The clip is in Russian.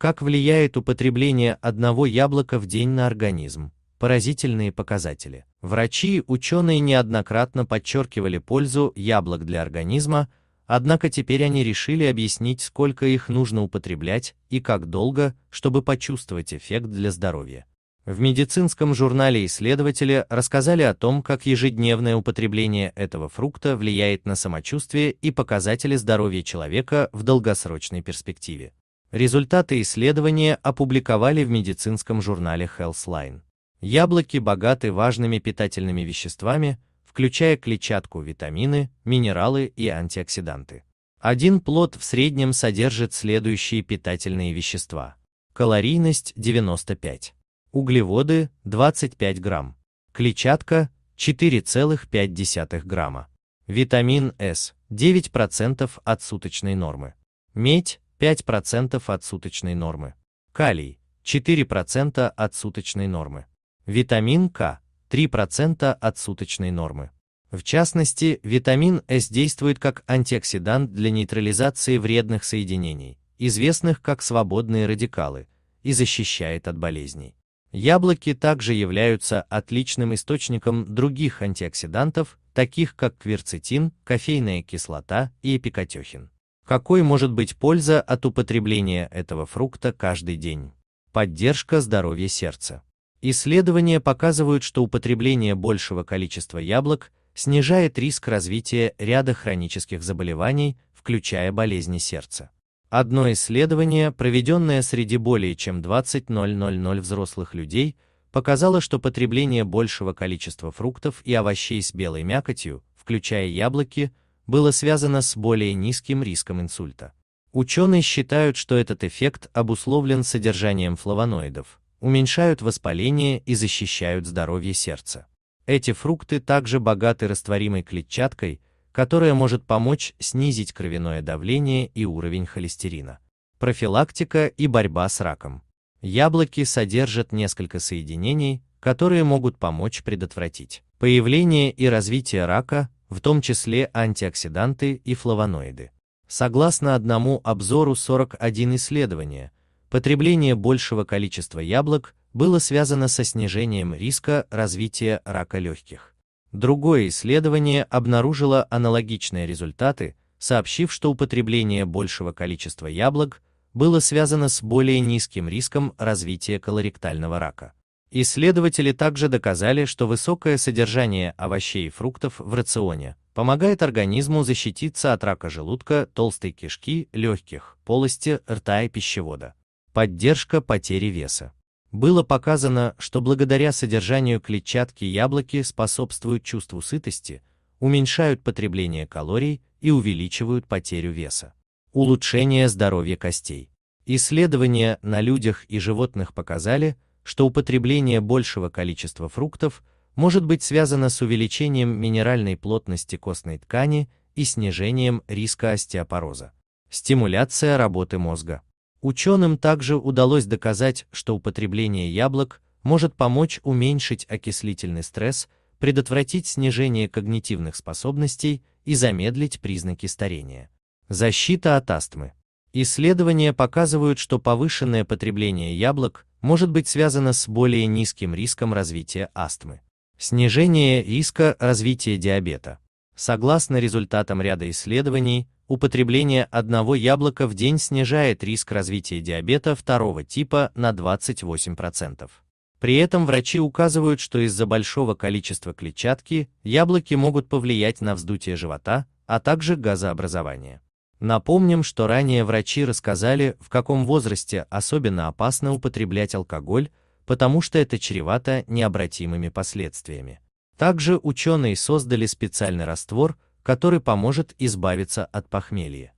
Как влияет употребление одного яблока в день на организм? Поразительные показатели. Врачи и ученые неоднократно подчеркивали пользу яблок для организма, однако теперь они решили объяснить, сколько их нужно употреблять и как долго, чтобы почувствовать эффект для здоровья. В медицинском журнале исследователи рассказали о том, как ежедневное употребление этого фрукта влияет на самочувствие и показатели здоровья человека в долгосрочной перспективе. Результаты исследования опубликовали в медицинском журнале Healthline. Яблоки богаты важными питательными веществами, включая клетчатку, витамины, минералы и антиоксиданты. Один плод в среднем содержит следующие питательные вещества. Калорийность 95. Углеводы 25 грамм. Клетчатка 4,5 грамма. Витамин С 9% от суточной нормы. Медь 5% от суточной нормы. Калий 4% от суточной нормы. Витамин К 3% от суточной нормы. В частности, витамин С действует как антиоксидант для нейтрализации вредных соединений, известных как свободные радикалы, и защищает от болезней. Яблоки также являются отличным источником других антиоксидантов, таких как кверцетин, кофейная кислота и эпикатехин. Какой может быть польза от употребления этого фрукта каждый день? Поддержка здоровья сердца. Исследования показывают, что употребление большего количества яблок снижает риск развития ряда хронических заболеваний, включая болезни сердца. Одно исследование, проведенное среди более чем 20 000 взрослых людей, показало, что потребление большего количества фруктов и овощей с белой мякотью, включая яблоки, было связано с более низким риском инсульта. Ученые считают, что этот эффект обусловлен содержанием флавоноидов, уменьшают воспаление и защищают здоровье сердца. Эти фрукты также богаты растворимой клетчаткой, которая может помочь снизить кровяное давление и уровень холестерина. Профилактика и борьба с раком. Яблоки содержат несколько соединений, которые могут помочь предотвратить появление и развитие рака, в том числе антиоксиданты и флавоноиды. Согласно одному обзору 41 исследования, потребление большего количества яблок было связано со снижением риска развития рака легких. Другое исследование обнаружило аналогичные результаты, сообщив, что употребление большего количества яблок было связано с более низким риском развития колоректального рака. Исследователи также доказали, что высокое содержание овощей и фруктов в рационе помогает организму защититься от рака желудка, толстой кишки, легких, полости, рта и пищевода. Поддержка потери веса. Было показано, что благодаря содержанию клетчатки яблоки способствуют чувству сытости, уменьшают потребление калорий и увеличивают потерю веса. Улучшение здоровья костей. Исследования на людях и животных показали, что употребление большего количества фруктов может быть связано с увеличением минеральной плотности костной ткани и снижением риска остеопороза. Стимуляция работы мозга. Ученым также удалось доказать, что употребление яблок может помочь уменьшить окислительный стресс, предотвратить снижение когнитивных способностей и замедлить признаки старения. Защита от астмы. Исследования показывают, что повышенное потребление яблок может быть связано с более низким риском развития астмы. Снижение риска развития диабета. Согласно результатам ряда исследований, употребление одного яблока в день снижает риск развития диабета второго типа на 28%. При этом врачи указывают, что из-за большого количества клетчатки яблоки могут повлиять на вздутие живота, а также газообразование. Напомним, что ранее врачи рассказали, в каком возрасте особенно опасно употреблять алкоголь, потому что это чревато необратимыми последствиями. Также ученые создали специальный раствор, который поможет избавиться от похмелья.